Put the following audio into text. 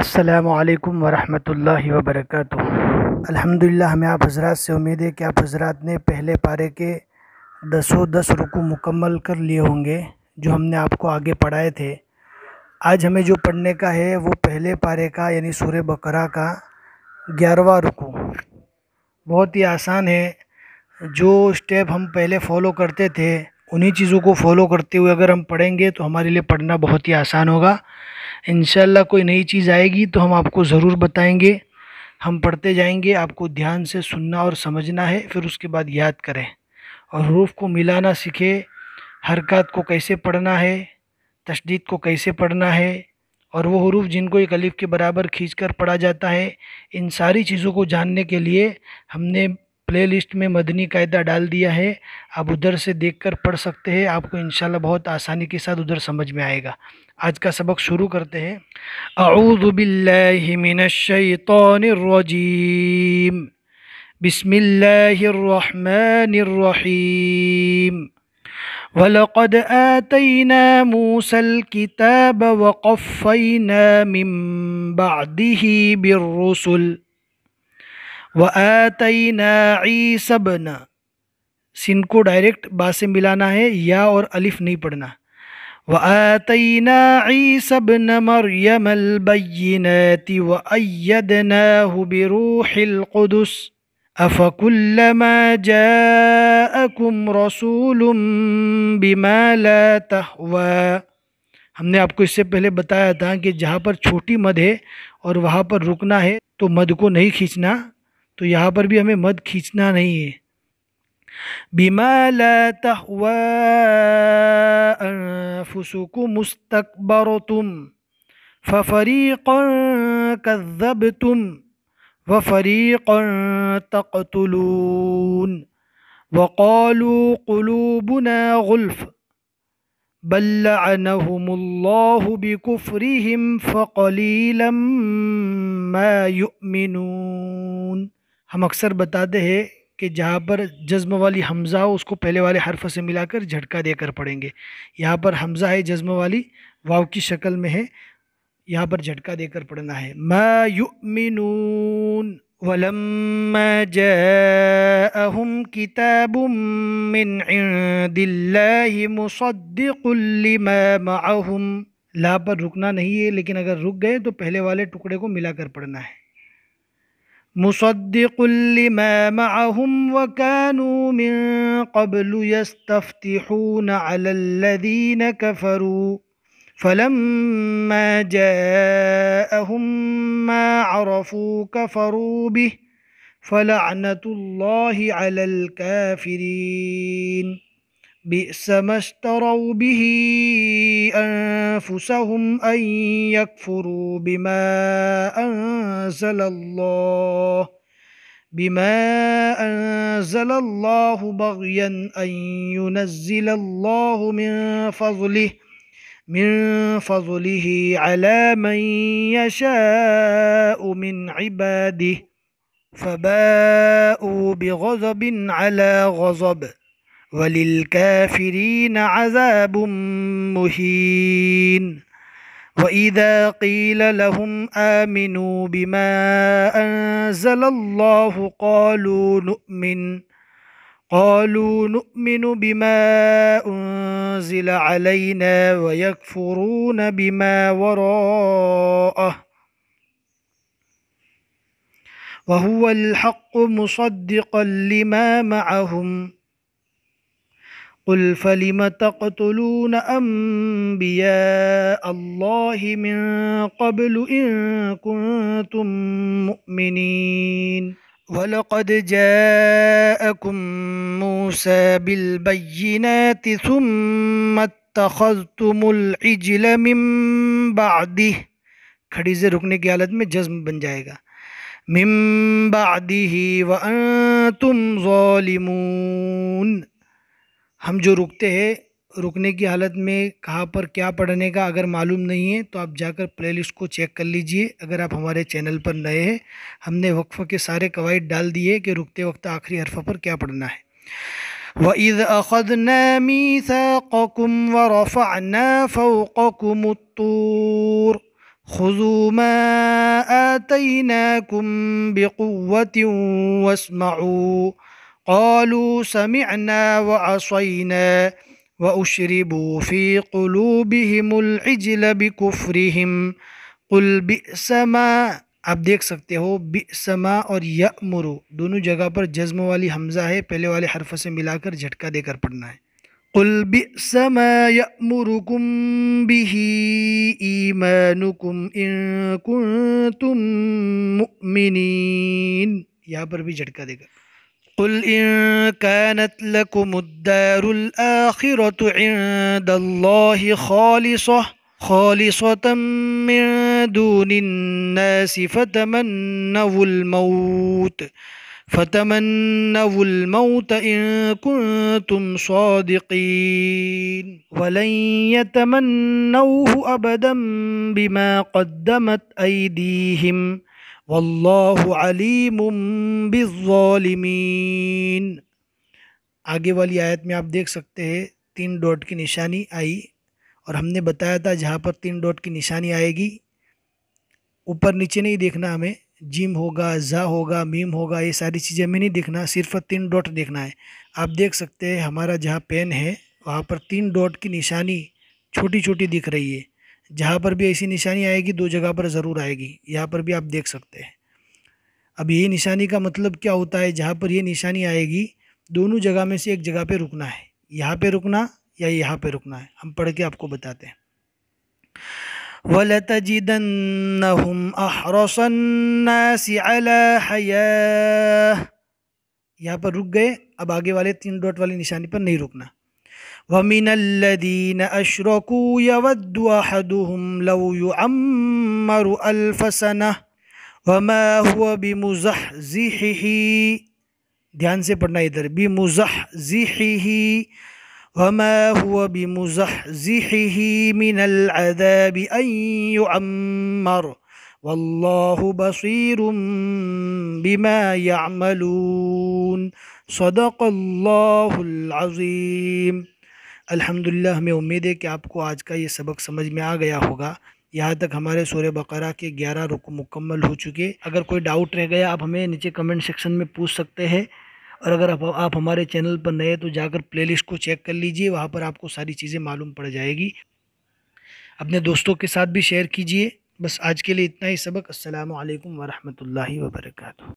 السلام علیکم ورحمۃ اللہ وبرکاتہ الحمدللہ ہمیں آپ حضرات سے امید ہے کہ آپ حضرات نے پہلے پارے کے دسو دس رکو مکمل کر لیے ہوں گے جو ہم نے آپ کو آگے پڑھائے تھے آج ہمیں جو پڑھنے کا ہے وہ پہلے پارے کا یعنی سورہ بقرہ کا گیارہواں رکو بہت ہی آسان ہے جو اسٹیپ ہم پہلے فالو کرتے تھے انہی چیزوں کو فالو کرتے ہوئے اگر ہم پڑھیں گے تو ہمارے لیے پڑھنا بہت ہی آسان ہوگا انشاءاللہ کوئی نئی چیز آئے گی تو ہم آپ کو ضرور بتائیں گے ہم پڑھتے جائیں گے آپ کو دھیان سے سننا اور سمجھنا ہے پھر اس کے بعد یاد کریں اور حروف کو ملانا سیکھے حرکات کو کیسے پڑھنا ہے تشدید کو کیسے پڑھنا ہے اور وہ حروف جن کو ایک الف کے برابر کھینچ کر پڑھا جاتا ہے ان ساری چیزوں کو جاننے کے لیے ہم نے پلے لسٹ میں مدنی قاعدہ ڈال دیا ہے آپ ادھر سے دیکھ کر پڑھ سکتے ہیں آپ کو انشاءاللہ بہت آسانی کے ساتھ ادھر سمجھ میں آئے گا آج کا سبق شروع کرتے ہیں اعوذ باللہ من الشیطان الرجیم بسم اللہ الرحمن الرحیم وَلَقَدْ آتَيْنَا مُوسَى الْكِتَابَ وَقَفَّيْنَا مِن بَعْدِهِ بِالرُّسُلِ وَآتَيْنَا عِيسَى ابْنَ سن کو ڈائریکٹ با سے ملانا ہے یا اور الف نہیں پڑھنا وَآتَيْنَا عِيسَى ابْنَ مَرْيَمَ الْبَيِّنَاتِ وَأَيَّدْنَاهُ بِرُوحِ الْقُدُسِ أَفَكُلَّمَا جَاءَكُمْ رَسُولٌ بِمَا لَا تَحْوَى ہم نے آپ کو اس سے پہلے بتایا تھا کہ جہاں پر چھوٹی مد ہے اور وہاں پر رکنا ہے تو مد کو نہیں کھیچنا تو یہاں پر بھی ہمیں مد کھیچنا نہیں ہے بِمَا لَا تَحْوَا أَنفُسُكُمْ مُسْتَكْبَرُتُمْ فَفَرِيقًا كَذَّبْتُمْ وَفَرِيقًا تَقْتُلُونَ وَقَالُوا قُلُوبُنَا غُلْفَ بَلْ لَعَنَهُمُ اللَّهُ بِكُفْرِهِمْ فَقَلِيلًا مَا يُؤْمِنُونَ ہم اکثر بتاتے ہیں کہ جہاں پر جزم والی حمزہ ہو اس کو پہلے والے حرف سے ملا کر جھٹکا دے کر پڑھیں گے یہاں پر حمزہ ہے جزم والی واو کی شکل میں ہے یہاں پر جھٹکا دے کر پڑھنا ہے مُصَدِّقٌ ولم مَعَهُمْ لا پر رکنا نہیں ہے لیکن اگر رک گئے تو پہلے والے ٹکڑے کو ملا کر پڑھنا ہے مصدق لما معهم وكانوا من قبل يستفتحون على الذين كفروا فلما جاءهم ما عرفوا كفروا به فلعنة الله على الكافرين بئس ما اشتروا به أنفسهم أن يكفروا بما أنزل الله بما أنزل الله بغيا أن ينزل الله من فضله من فضله على من يشاء من عباده فباءوا بغضب على غضب وللكافرين عذاب مهين وإذا قيل لهم آمنوا بما أنزل الله قالوا نؤمن قالوا نؤمن بما أنزل علينا ويكفرون بما وراءه وهو الحق مصدقا لما معهم قل فلم تقتلون أنبياء الله من قبل إن كنتم مؤمنين ولقد جاءكم موسى بالبينات ثم اتخذتم العجل من بعده کھڑی سے رکنے کی حالت میں جزم بن جائے گا من بعده وأنتم ظالمون ہم جو رکتے ہیں رکنے کی حالت میں کہاں پر کیا پڑھنے کا اگر معلوم نہیں ہے تو آپ جا کر پلے لسٹ کو چیک کر لیجئے اگر آپ ہمارے چینل پر نئے ہیں ہم نے وقفہ کے سارے قواعد ڈال دیئے کہ رکتے وقت آخری حرفہ پر کیا پڑھنا ہے وَإِذْ أَخَذْنَا مِيثَاقَكُمْ وَرَفَعْنَا فَوْقَكُمُ الطُّورِ خُذُوا مَا آتَيْنَاكُمْ بِقُوَّةٍ وَاسْمَعُوا قالوا سمعنا وعصينا وأشربوا في قلوبهم العجل بكفرهم قل بئس ما آپ دیکھ سکتے ہو بئسما اور یأمرو دونوں جگہ پر جزم والی حمزہ ہے پہلے والے حرف سے ملا کر جھٹکا دے کر پڑھنا ہے قل بئس ما یأمرکم به ایمانکم ان کنتم مؤمنین یہاں پر بھی جھٹکا دے کر قل إن كانت لكم الدار الآخرة عند الله خالصة خالصة من دون الناس فتمنوا الموت فتمنوا الموت إن كنتم صادقين ولن يتمنوه أبدا بما قدمت أيديهم واللہ علیم بالظالمین آگے والی آیت میں آپ دیکھ سکتے ہیں تین ڈوٹ کی نشانی آئی اور ہم نے بتایا تھا جہاں پر تین ڈوٹ کی نشانی آئے گی اوپر نیچے نہیں دیکھنا ہمیں جیم ہوگا زا ہوگا میم ہوگا یہ ساری چیزیں ہمیں نہیں دیکھنا صرف تین ڈاٹ دیکھنا ہے آپ دیکھ سکتے ہیں ہمارا جہاں پین ہے وہاں پر تین ڈوٹ کی نشانی چھوٹی چھوٹی دکھ رہی ہے جہاں پر بھی ایسی نشانی آئے گی دو جگہ پر ضرور آئے گی یہاں پر بھی آپ دیکھ سکتے ہیں اب یہ نشانی کا مطلب کیا ہوتا ہے جہاں پر یہ نشانی آئے گی دونوں جگہ میں سے ایک جگہ پہ رکنا ہے یہاں پہ رکنا یا یہاں پہ رکنا ہے ہم پڑھ کے آپ کو بتاتے ہیں وَلَتَجِدَنَّهُمْ أَحْرَصَ النَّاسِ عَلَى یہاں پر رک گئے اب آگے والے تین ڈوٹ والی نشانی پر نہیں رکنا ومن الذين أشركوا يود أحدهم لو يعمر ألف سنة وما هو بمزحزحه ध्यान से पढ़ना इधर بمزحزحه وما هو بمزحزحه من العذاب أن يعمر والله بصير بما يعملون صدق اللہ العظیم الحمدللہ ہمیں امید ہے کہ آپ کو آج کا یہ سبق سمجھ میں آ گیا ہوگا یہاں تک ہمارے سورہ بقرہ کے گیارہ رکو مکمل ہو چکے اگر کوئی ڈاؤٹ رہ گیا آپ ہمیں نیچے کمنٹ سیکشن میں پوچھ سکتے ہیں اور اگر آپ ہمارے چینل پر نئے تو جا کر پلے لسٹ کو چیک کر لیجئے وہاں پر آپ کو ساری چیزیں معلوم پڑ جائے گی اپنے دوستوں کے ساتھ بھی شیئر کیجیے بس آج کے لیے اتنا ہی سبق السلام علیکم ورحمۃ اللہ وبرکاتہ